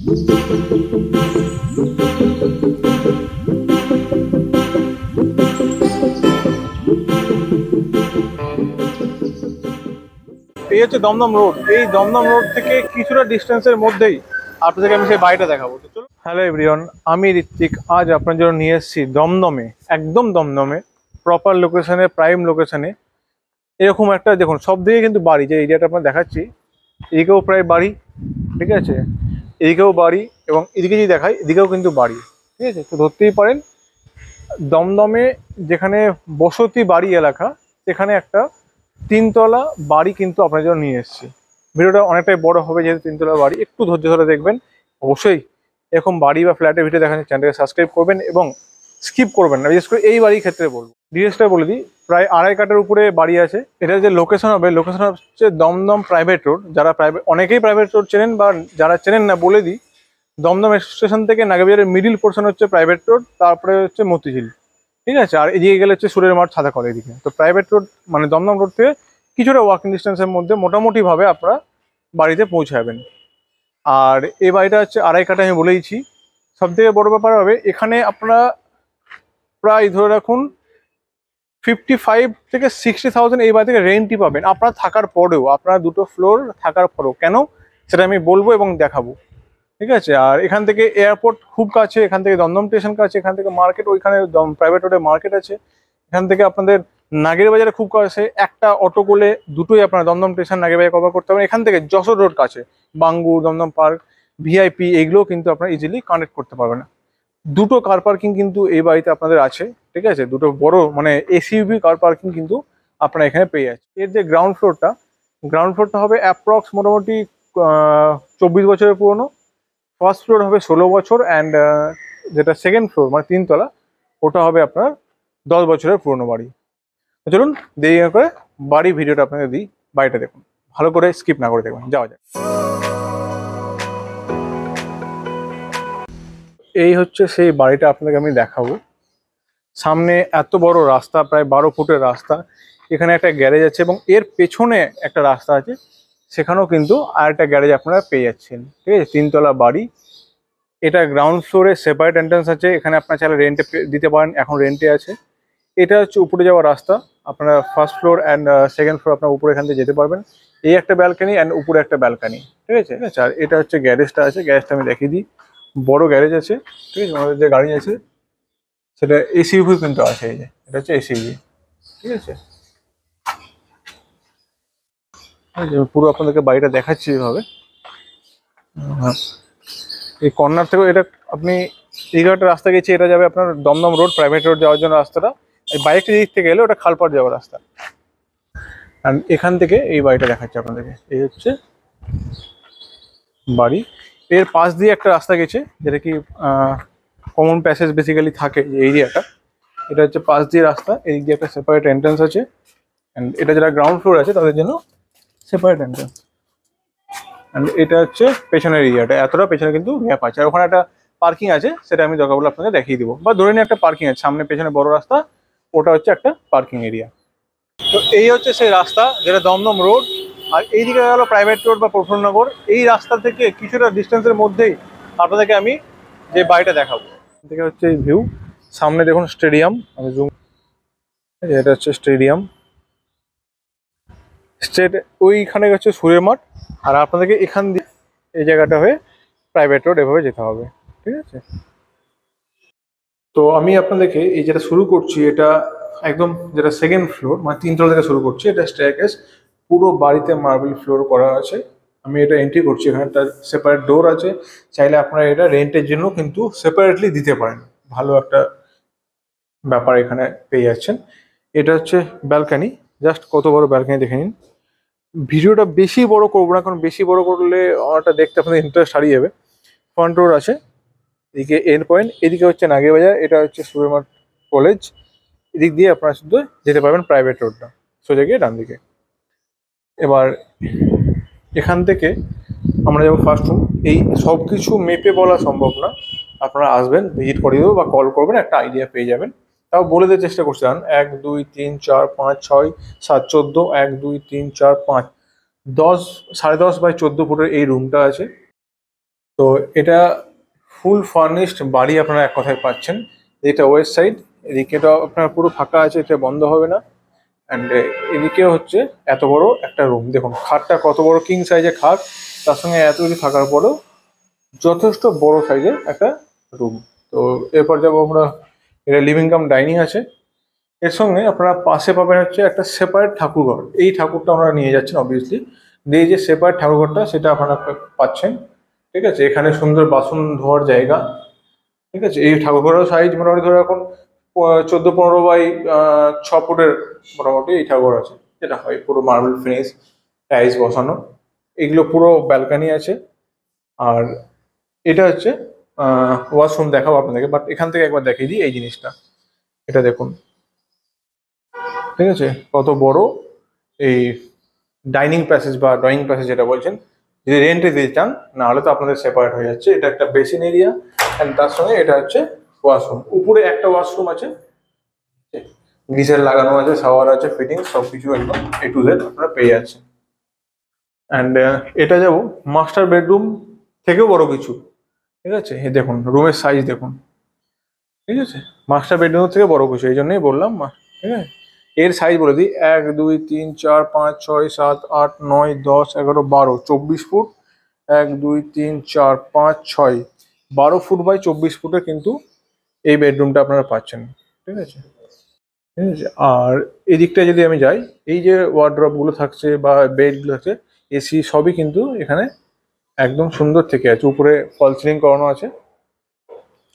এই হচ্ছে দমদম রোড এই দমদম রোড থেকে কিছুটা ডিস্টেন্সের মধ্যেই আপনাদেরকে আমি সেই বাড়িটা দেখাবো হ্যালো এভরিওন আমি ঋত্বিক আজ আপনার জন্য নিয়ে এসেছি দমদমে একদম দমদমে প্রপার লোকেশনে প্রাইম লোকেশনে এরকম একটা দেখুন সব দিকে কিন্তু বাড়ি যে এরিয়াটা আপনার দেখাচ্ছি এদিকেও প্রায় বাড়ি ঠিক আছে এদিকেও বাড়ি এবং এদিকে যদি দেখাই এদিকেও কিন্তু বাড়ি ঠিক আছে তো ধরতেই পারেন দমদমে যেখানে বসতি বাড়ি এলাকা সেখানে একটা তিনতলা বাড়ি কিন্তু আপনার জন্য নিয়ে এসেছি ভিডিওটা অনেকটাই বড় হবে যেহেতু তিনতলা বাড়ি একটু ধৈর্য ধরে দেখবেন অবশ্যই এরকম বাড়ি বা ফ্ল্যাটের ভিডিও দেখানোর চ্যানেলকে সাবস্ক্রাইব করবেন এবং স্কিপ করবেন না বিশেষ করে এই বাড়ির ক্ষেত্রে বলবো ডিএসটা বলে দিই প্রায় আড়াই কাটার উপরে বাড়ি আছে এটা যে লোকেশন হবে লোকেশন হচ্ছে দমদম প্রাইভেট রোড যারা প্রাইভেট অনেকেই প্রাইভেট রোড চেনেন বা যারা চেনেন না বলে দিই দমদম স্টেশন থেকে নাগাবিহারের মিডিল পোর্শন হচ্ছে প্রাইভেট রোড তারপরে হচ্ছে মতিঝিল ঠিক আছে আর এদিকে গেলে হচ্ছে সুরের মাঠ সাদা কল এদিকে তো প্রাইভেট রোড মানে দমদম রোড থেকে কিছুটা ওয়াকিং ডিস্টেন্সের মধ্যে মোটামুটিভাবে আপনারা বাড়িতে পৌঁছাবেন আর এই বাড়িটা হচ্ছে আড়াই কাটা আমি বলেইছি সবথেকে বড় ব্যাপার হবে এখানে আপনারা প্রায় ধরে রাখুন ফিফটি ফাইভ থেকে সিক্সটি থাউজেন্ড এই বাড়ি থেকে রেন্টই পাবেন আপনারা থাকার পরেও আপনারা দুটো ফ্লোর থাকার পরেও কেন সেটা আমি বলবো এবং দেখাবো ঠিক আছে আর এখান থেকে এয়ারপোর্ট খুব কাছে এখান থেকে দমদম স্টেশন কাছে এখান থেকে মার্কেট ওইখানে প্রাইভেট রোডে মার্কেট আছে এখান থেকে আপনাদের নাগের বাজারে খুব কাছে একটা অটো করলে দুটোই আপনার দমদম স্টেশন নাগের বাজার কভার করতে পারেন এখান থেকে যশোর রোড কাছে বাঙ্গু দমদম পার্ক ভিআইপি এগুলোও কিন্তু আপনারা ইজিলি কানেক্ট করতে পারবেন দুটো কার পার্কিং কিন্তু এই বাড়িতে আপনাদের আছে ঠিক আছে দুটো বড় মানে এসিউবি কার পার্কিং কিন্তু আপনারা এখানে পেয়ে যাচ্ছে এর যে গ্রাউন্ড ফ্লোরটা গ্রাউন্ড ফ্লোরটা হবে অ্যাপ্রক্স মোটামুটি চব্বিশ বছরের পুরনো ফার্স্ট ফ্লোর হবে ষোলো বছর অ্যান্ড যেটা সেকেন্ড ফ্লোর মানে তিনতলা ওটা হবে আপনার দশ বছরের পুরনো বাড়ি চলুন দেরি না করে বাড়ি ভিডিওটা আপনাকে দিই বাড়িটা দেখুন ভালো করে স্কিপ না করে দেখবেন যাওয়া যায় এই হচ্ছে সেই বাড়িটা আপনাকে আমি দেখাবো সামনে এত বড় রাস্তা প্রায় বারো ফুটের রাস্তা এখানে একটা গ্যারেজ আছে এবং এর পেছনে একটা রাস্তা আছে সেখানেও কিন্তু আর একটা গ্যারেজ আপনারা পেয়ে যাচ্ছেন ঠিক আছে তিনতলা বাড়ি এটা গ্রাউন্ড ফ্লোরে সেপারেট এন্ট্রান্স আছে এখানে আপনার চাইলে রেন্টে দিতে পারেন এখন রেন্টে আছে এটা হচ্ছে উপরে যাওয়ার রাস্তা আপনারা first floor and second floor আপনার উপরে এখান থেকে যেতে পারবেন এই একটা ব্যালকানি অ্যান্ড উপরে একটা ব্যালকানি ঠিক আছে ঠিক আছে আর এটা হচ্ছে গ্যারেজটা আছে গ্যারেজটা আমি দেখিয়ে দিই বড় গ্যারেজ আছে ঠিক আছে আমাদের যে গাড়ি আছে সেটা এসিভি কিন্তু আছে এই যে এটা হচ্ছে এসিভি ঠিক আছে পুরো আপনাদেরকে বাড়িটা দেখাচ্ছি এভাবে হ্যাঁ। এই কর্নার থেকে এটা আপনি এগারোটা রাস্তা গেছি এটা যাবে আপনার দমদম রোড প্রাইভেট রোড যাওয়ার জন্য রাস্তাটা এই বাইকটা দিক থেকে এলে ওটা খালপাড় যাওয়ার রাস্তা আর এখান থেকে এই বাড়িটা দেখাচ্ছি আপনাদেরকে এই হচ্ছে বাড়ি এর পাশ দিয়ে একটা রাস্তা গেছে যেটা কি কমন প্যাসেজ বেসিক্যালি থাকে যে এরিয়াটা এটা হচ্ছে পাশ দিয়ে রাস্তা এই দিয়ে একটা সেপারেট এন্ট্রান্স আছে অ্যান্ড এটা যারা গ্রাউন্ড ফ্লোর আছে তাদের জন্য সেপারেট এন্ট্রান্স অ্যান্ড এটা হচ্ছে পেছনের এরিয়াটা এতটা পেছনে কিন্তু ম্যাপ আছে আর ওখানে একটা পার্কিং আছে সেটা আমি দরকার বলে আপনাকে দেখিয়ে দিব বা ধরে নিয়ে একটা পার্কিং আছে সামনে পেছনে বড় রাস্তা ওটা হচ্ছে একটা পার্কিং এরিয়া তো এই হচ্ছে সেই রাস্তা যেটা দমদম রোড আর এইদিকে গেল প্রাইভেট রোড বা প্রফুল্লনগর এই রাস্তা থেকে কিছুটা ডিস্টেন্সের মধ্যেই আপনাদেরকে আমি যে বাড়িটা দেখাবো থেকে হচ্ছে এই ভিউ সামনে দেখুন স্টেডিয়াম আমি জুম এটা হচ্ছে স্টেডিয়াম স্টেট ওইখানে হচ্ছে সুরের মাঠ আর আপনাদেরকে এখান দিয়ে এই জায়গাটা হয়ে প্রাইভেট রোড এভাবে যেতে হবে ঠিক আছে তো আমি আপনাদেরকে এই যেটা শুরু করছি এটা একদম যেটা সেকেন্ড ফ্লোর মানে তিনতলা থেকে শুরু করছি এটা স্টেয়ারকেস পুরো বাড়িতে মার্বেল ফ্লোর করা আছে আমি এটা এন্ট্রি করছি এখানে তার সেপারেট ডোর আছে চাইলে আপনারা এটা রেন্টের জন্য কিন্তু সেপারেটলি দিতে পারেন ভালো একটা ব্যাপার এখানে পেয়ে যাচ্ছেন এটা হচ্ছে ব্যালকানি জাস্ট কত বড় ব্যালকানি দেখে নিন ভিডিওটা বেশি বড় করবো না কারণ বেশি বড় করলে ওটা দেখতে আপনাদের ইন্টারেস্ট হারিয়ে যাবে ফ্রন্ট রোড আছে এদিকে এন পয়েন্ট এদিকে হচ্ছে নাগেরবাজার এটা হচ্ছে সুরেমার কলেজ এদিক দিয়ে আপনারা শুধু যেতে পারবেন প্রাইভেট রোডটা সোজা গিয়ে ডান দিকে এবার এখান থেকে আমরা যাবো ফার্স্ট রুম এই সব কিছু মেপে বলা সম্ভব না আপনারা আসবেন ভিজিট করে দেবো বা কল করবেন একটা আইডিয়া পেয়ে যাবেন তাও বলে দেওয়ার চেষ্টা করছি জান এক দুই তিন চার পাঁচ ছয় সাত চোদ্দো এক দুই তিন চার পাঁচ দশ সাড়ে দশ বাই চোদ্দো ফুটের এই রুমটা আছে তো এটা ফুল ফার্নিশড বাড়ি আপনারা এক কথায় পাচ্ছেন এটা ওয়েস্ট সাইড এদিকে এটা আপনার পুরো ফাঁকা আছে এটা বন্ধ হবে না অ্যান্ড uh, এদিকে হচ্ছে এত বড় একটা রুম দেখুন খাটটা কত বড় কিং সাইজের খাট তার সঙ্গে এত কিছু থাকার পরেও যথেষ্ট বড় সাইজের একটা রুম তো এরপর যাবো আমরা এটা লিভিং কাম ডাইনিং আছে এর সঙ্গে আপনারা পাশে পাবেন হচ্ছে একটা সেপারেট ঠাকুরঘর এই ঠাকুরটা আমরা নিয়ে যাচ্ছেন অবভিয়াসলি দিয়ে যে সেপারেট ঠাকুরঘরটা সেটা আপনারা পাচ্ছেন ঠিক আছে এখানে সুন্দর বাসন ধোয়ার জায়গা ঠিক আছে এই ঠাকুরঘরের সাইজ মোটামুটি ধরো এখন চোদ্দ পনেরো বাই ছ ফুটের মোটামুটি এই ঠাকুর আছে যেটা হয় পুরো মার্বেল ফিনিস টাইলস বসানো এগুলো পুরো ব্যালকানি আছে আর এটা হচ্ছে ওয়াশরুম দেখাবো আপনাদেরকে বাট এখান থেকে একবার দেখিয়ে দিই এই জিনিসটা এটা দেখুন ঠিক আছে কত বড় এই ডাইনিং প্যাসেজ বা ড্রয়িং প্যাসেজ যেটা বলছেন যদি রেন্টে দিতে চান নাহলে তো আপনাদের সেপারেট হয়ে যাচ্ছে এটা একটা বেসিন এরিয়া অ্যান্ড তার সঙ্গে এটা হচ্ছে ওয়াশরুম উপরে একটা ওয়াশরুম আছে গ্রিসের লাগানো আছে শাওয়ার আছে ফিটিং সবকিছু একদম এ টু জেড আপনারা পেয়ে যাচ্ছেন অ্যান্ড এটা যাব মাস্টার বেডরুম থেকেও বড় কিছু ঠিক আছে এ দেখুন রুমের সাইজ দেখুন ঠিক আছে মাস্টার বেডরুম থেকে বড় কিছু এই জন্যই বললাম ঠিক আছে এর সাইজ বলে দিই এক দুই তিন চার পাঁচ ছয় সাত আট নয় দশ এগারো বারো চব্বিশ ফুট এক দুই তিন চার পাঁচ ছয় বারো ফুট বাই চব্বিশ ফুটে কিন্তু এই বেডরুমটা আপনারা পাচ্ছেন ঠিক আছে ঠিক আছে আর এদিকটা যদি আমি যাই এই যে ওয়ার্ড্রপগুলো থাকছে বা বেডগুলো থাকছে এসি সবই কিন্তু এখানে একদম সুন্দর থেকে আছে উপরে ফল সিলিং করানো আছে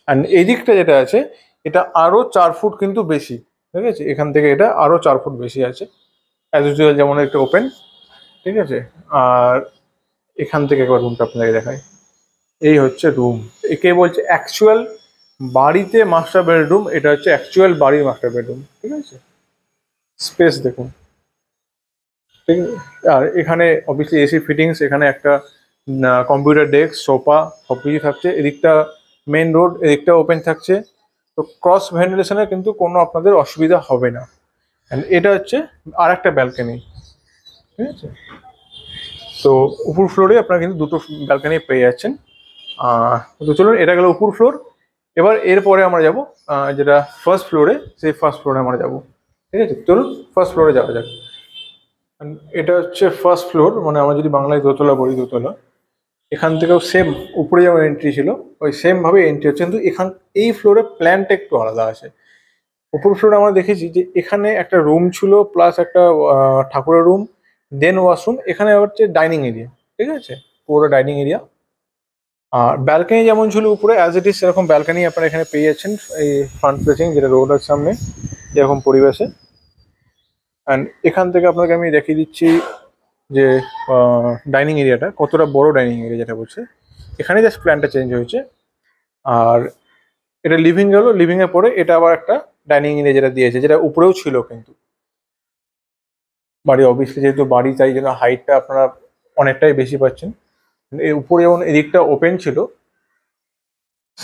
আর দিকটা যেটা আছে এটা আরও চার ফুট কিন্তু বেশি ঠিক আছে এখান থেকে এটা আরও চার ফুট বেশি আছে অ্যাজ ইউজুয়াল যেমন একটা ওপেন ঠিক আছে আর এখান থেকে একবার রুমটা আপনাকে দেখায় এই হচ্ছে রুম একে বলছে অ্যাকচুয়াল বাড়িতে মাস্টার বেডরুম এটা হচ্ছে অ্যাকচুয়াল বাড়ির মাস্টার বেডরুম ঠিক আছে স্পেস দেখুন ঠিক আর এখানে অবভিয়াসলি এসি ফিটিংস এখানে একটা কম্পিউটার ডেস্ক সোফা সব কিছু থাকছে এদিকটা মেন রোড এদিকটা ওপেন থাকছে তো ক্রস ভেন্টিলেশনে কিন্তু কোনো আপনাদের অসুবিধা হবে না অ্যান্ড এটা হচ্ছে আর একটা ব্যালকানি ঠিক আছে তো উপর ফ্লোরে আপনারা কিন্তু দুটো ব্যালকানি পেয়ে যাচ্ছেন তো চলুন এটা গেলো উপর ফ্লোর এবার এরপরে আমরা যাব যেটা ফার্স্ট ফ্লোরে সেই ফার্স্ট ফ্লোরে আমরা যাব ঠিক আছে চলুন ফার্স্ট ফ্লোরে যাওয়া যাক এটা হচ্ছে ফার্স্ট ফ্লোর মানে আমরা যদি বাংলায় দোতলা বলি দোতলা এখান থেকেও সেম উপরে যেমন এন্ট্রি ছিল ওই সেমভাবে এন্ট্রি হচ্ছে কিন্তু এখান এই ফ্লোরে প্ল্যানটা একটু আলাদা আছে উপর ফ্লোরে আমরা দেখেছি যে এখানে একটা রুম ছিল প্লাস একটা ঠাকুরের রুম দেন ওয়াশরুম এখানে হচ্ছে ডাইনিং এরিয়া ঠিক আছে পুরো ডাইনিং এরিয়া আর ব্যালকানি যেমন ছিল উপরে অ্যাজ ইট ইজ সেরকম ব্যালকানি আপনারা এখানে পেয়ে যাচ্ছেন এই ফ্রন্ট ফেসিং যেটা রোডের সামনে এরকম পরিবেশে অ্যান্ড এখান থেকে আপনাকে আমি দেখিয়ে দিচ্ছি যে ডাইনিং এরিয়াটা কতটা বড় ডাইনিং এরিয়া যেটা বলছে এখানে জাস্ট প্ল্যানটা চেঞ্জ হয়েছে আর এটা লিভিং গেল লিভিংয়ের পরে এটা আবার একটা ডাইনিং এরিয়া যেটা দিয়েছে যেটা উপরেও ছিল কিন্তু বাড়ি অবভিয়াসলি যেহেতু বাড়ি তাই জন্য হাইটটা আপনারা অনেকটাই বেশি পাচ্ছেন এর উপরে যেমন এদিকটা ওপেন ছিল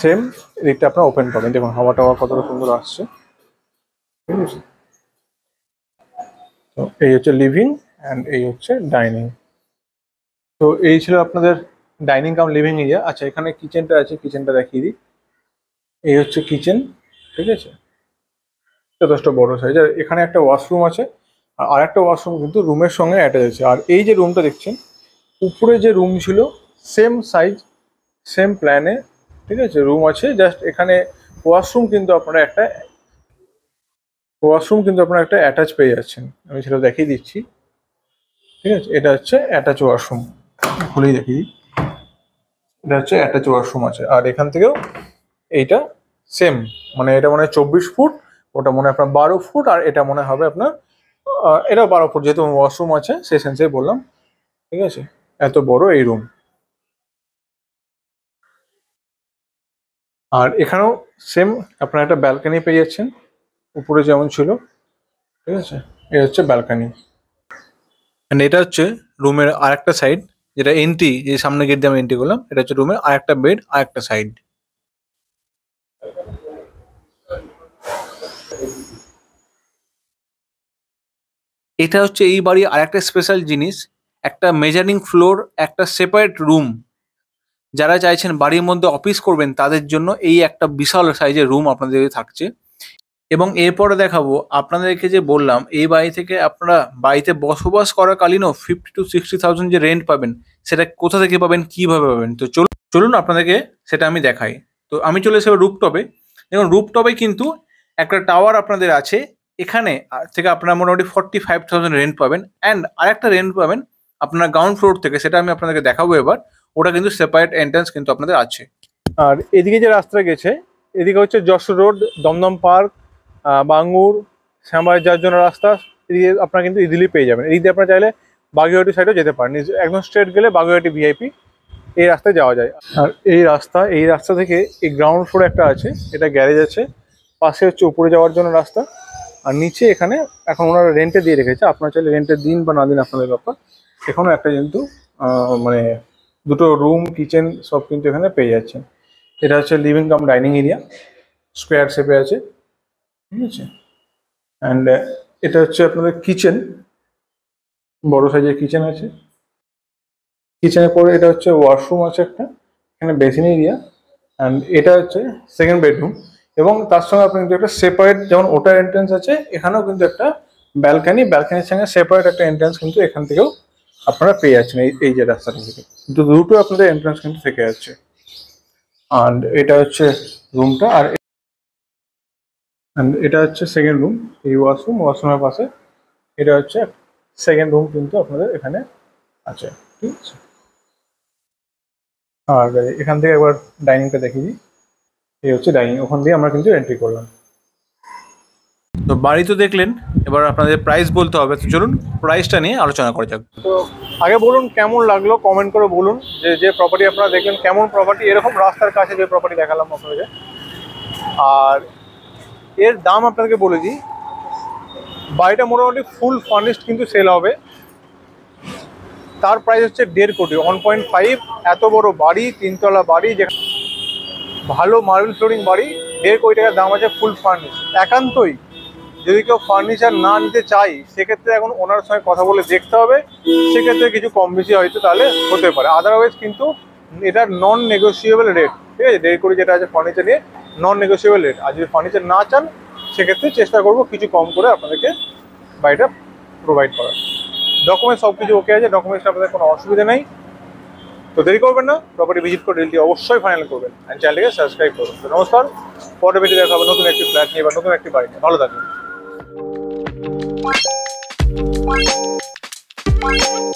সেম এদিকটা আপনার ওপেন পাবেন দেখুন হাওয়া টাওয়া কতটা সুন্দর আসছে ঠিক আছে তো এই হচ্ছে লিভিং অ্যান্ড এই হচ্ছে ডাইনিং তো এই ছিল আপনাদের ডাইনিং কাম লিভিং এরিয়া আচ্ছা এখানে কিচেনটা আছে কিচেনটা দেখিয়ে দিই এই হচ্ছে কিচেন ঠিক আছে যথেষ্ট বড় সাইজ আর এখানে একটা ওয়াশরুম আছে আর একটা ওয়াশরুম কিন্তু রুমের সঙ্গে অ্যাটাচ আছে আর এই যে রুমটা দেখছেন উপরে যে রুম ছিল সেম সাইজ সেম প্ল্যানে ঠিক আছে রুম আছে জাস্ট এখানে ওয়াশরুম কিন্তু আপনারা একটা ওয়াশরুম কিন্তু আপনারা একটা অ্যাটাচ পেয়ে যাচ্ছেন আমি সেটা দেখিয়ে দিচ্ছি ঠিক আছে এটা হচ্ছে অ্যাটাচ ওয়াশরুম খুলেই দেখি এটা হচ্ছে অ্যাটাচ ওয়াশরুম আছে আর এখান থেকেও এইটা সেম মানে এটা মনে হয় চব্বিশ ফুট ওটা মনে হয় আপনার বারো ফুট আর এটা মনে হবে আপনার এটা বারো ফুট যেহেতু ওয়াশরুম আছে সেই সেন্সেই বললাম ঠিক আছে এত বড় এই রুম আর এখানেও সেম আপনারা একটা ব্যালকানি পেয়ে যাচ্ছেন উপরে যেমন ছিল ঠিক আছে এটা হচ্ছে ব্যালকানি অ্যান্ড এটা হচ্ছে রুমের আরেকটা সাইড যেটা এন্ট্রি যে সামনে গেট দিয়ে আমি এন্ট্রি করলাম এটা হচ্ছে রুমের একটা বেড আর একটা সাইড এটা হচ্ছে এই বাড়ি আর একটা স্পেশাল জিনিস একটা মেজারিং ফ্লোর একটা সেপারেট রুম যারা চাইছেন বাড়ির মধ্যে অফিস করবেন তাদের জন্য এই একটা বিশাল সাইজের রুম আপনাদের থাকছে এবং এরপরে দেখাবো আপনাদেরকে যে বললাম এই বাড়ি থেকে আপনারা বাড়িতে বসবাস করাকালীনও ফিফটি টু সিক্সটি থাউজেন্ড যে রেন্ট পাবেন সেটা কোথা থেকে পাবেন কিভাবে পাবেন তো চলুন চলুন আপনাদেরকে সেটা আমি দেখাই তো আমি চলে এসে রুপটপে দেখুন রুপটপে কিন্তু একটা টাওয়ার আপনাদের আছে এখানে থেকে আপনারা মোটামুটি ফর্টি ফাইভ থাউজেন্ড রেন্ট পাবেন অ্যান্ড আরেকটা রেন্ট পাবেন আপনার গ্রাউন্ড ফ্লোর থেকে সেটা আমি আপনাদেরকে দেখাবো এবার ওটা কিন্তু সেপারেট এন্ট্রান্স কিন্তু আপনাদের আছে আর এদিকে যে রাস্তা গেছে এদিকে হচ্ছে যশো রোড দমদম পার্ক বাঙ্গুর শ্যামবাই যাওয়ার জন্য রাস্তা এদিকে আপনারা কিন্তু ইজিলি পেয়ে যাবেন এদিকে আপনারা চাইলে বাগুইহাটি সাইডেও যেতে পারেন একদম স্ট্রেট গেলে বাগুইহাটি ভিআইপি এই রাস্তায় যাওয়া যায় আর এই রাস্তা এই রাস্তা থেকে এই গ্রাউন্ড ফ্লোর একটা আছে এটা গ্যারেজ আছে পাশে হচ্ছে উপরে যাওয়ার জন্য রাস্তা আর নিচে এখানে এখন ওনারা রেন্টে দিয়ে রেখেছে আপনার চাইলে রেন্টের দিন বা না দিন আপনাদের ব্যাপার এখনও একটা কিন্তু মানে দুটো রুম কিচেন সব কিন্তু এখানে পেয়ে যাচ্ছেন এটা হচ্ছে living cum dining area square শেপে আছে ঠিক আছে অ্যান্ড uh, এটা হচ্ছে আপনাদের কিচেন বড় সাইজের কিচেন আছে কিচেনের পরে এটা হচ্ছে ওয়াশরুম আছে একটা এখানে বেসিন এরিয়া অ্যান্ড এটা হচ্ছে সেকেন্ড বেডরুম এবং তার সঙ্গে আপনি কিন্তু একটা সেপারেট যেমন ওটার এন্ট্রেন্স আছে এখানেও কিন্তু একটা ব্যালকানি ব্যালকানির সঙ্গে সেপারেট একটা এন্ট্রেন্স কিন্তু এখান থেকেও আপনারা পেয়ে যাচ্ছেন এই এই যে রাস্তাটা থেকে কিন্তু দুটো আপনাদের এন্ট্রান্স কিন্তু থেকে যাচ্ছে অ্যান্ড এটা হচ্ছে রুমটা আর এটা হচ্ছে সেকেন্ড রুম এই ওয়াশরুম ওয়াশরুমের পাশে এটা হচ্ছে সেকেন্ড রুম কিন্তু আপনাদের এখানে আছে ঠিক আছে আর এখান থেকে একবার ডাইনিংটা দেখে দিই এই হচ্ছে ডাইনিং ওখান দিয়ে আমরা কিন্তু এন্ট্রি করলাম তো বাড়ি তো দেখলেন এবার আপনাদের প্রাইস বলতে হবে তো চলুন প্রাইসটা নিয়ে আলোচনা করা যাক তো আগে বলুন কেমন লাগলো কমেন্ট করে বলুন যে যে প্রপার্টি আপনারা দেখলেন কেমন প্রপার্টি এরকম রাস্তার কাছে যে প্রপার্টি দেখালাম আপনাদের আর এর দাম আপনাদেরকে বলে দিই বাড়িটা মোটামুটি ফুল ফার্নিশড কিন্তু সেল হবে তার প্রাইস হচ্ছে দেড় কোটি ওয়ান পয়েন্ট ফাইভ এত বড় বাড়ি তিনতলা বাড়ি যে ভালো মার্বেল ফ্লোরিং বাড়ি দেড় কোটি টাকার দাম আছে ফুল ফার্নিশ একান্তই যদি কেউ ফার্নিচার না নিতে চাই সেক্ষেত্রে এখন ওনার সঙ্গে কথা বলে দেখতে হবে সেক্ষেত্রে কিছু কম বেশি হয়তো তাহলে হতে পারে আদারওয়াইজ কিন্তু এটা নন নেগোসিয়েবল রেট ঠিক আছে দেরি করে যেটা আছে ফার্নিচার নিয়ে নন নেগোসিয়েবল রেট আর যদি ফার্নিচার না চান সেক্ষেত্রে চেষ্টা করব কিছু কম করে আপনাদেরকে বাড়িটা প্রোভাইড করার ডকুমেন্টস সব কিছু ওকে আছে ডকুমেন্টস আপনাদের কোনো অসুবিধা নেই তো দেরি করবেন না প্রপার্টি ভিজিট করে ডিলটি অবশ্যই ফাইনাল করবেন অ্যান্ড চ্যানেলকে সাবস্ক্রাইব করুন তো নমস্কার পরবর্তী দেখা হবে নতুন একটি ফ্ল্যাট নিয়ে বা নতুন একটি বাড়ি ভালো থাকবেন Thank you.